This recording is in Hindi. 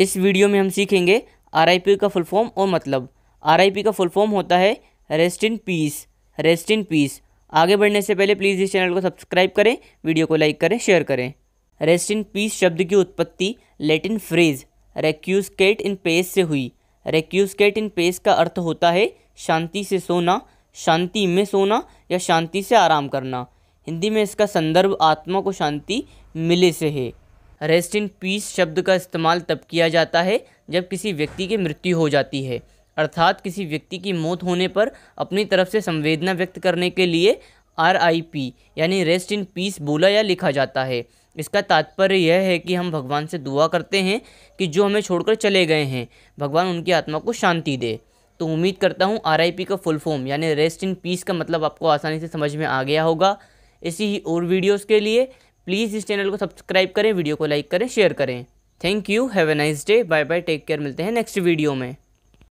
इस वीडियो में हम सीखेंगे आरआईपी का फुल फॉर्म और मतलब आरआईपी का फुल फॉर्म होता है rest in peace rest in peace आगे बढ़ने से पहले प्लीज़ इस चैनल को सब्सक्राइब करें वीडियो को लाइक करें शेयर करें रेस्ट इन पीस शब्द की उत्पत्ति Latin phrase requiescat in pace से हुई रेक्यूसकेट इन पेस का अर्थ होता है शांति से सोना शांति में सोना या शांति से आराम करना हिंदी में इसका संदर्भ आत्मा को शांति मिले से है रेस्ट इन पीस शब्द का इस्तेमाल तब किया जाता है जब किसी व्यक्ति की मृत्यु हो जाती है अर्थात किसी व्यक्ति की मौत होने पर अपनी तरफ से संवेदना व्यक्त करने के लिए आर आई पी यानी रेस्ट इन पीस बोला या लिखा जाता है इसका तात्पर्य यह है कि हम भगवान से दुआ करते हैं कि जो हमें छोड़कर चले गए हैं भगवान उनकी आत्मा को शांति दे तो उम्मीद करता हूँ आर आई पी का फुल फॉर्म यानी रेस्ट इन पीस का मतलब आपको आसानी से समझ में आ गया होगा इसी ही और वीडियोज़ के लिए प्लीज़ इस चैनल को सब्सक्राइब करें वीडियो को लाइक करें शेयर करें thank you have a nice day bye bye take care मिलते हैं नेक्स्ट वीडियो में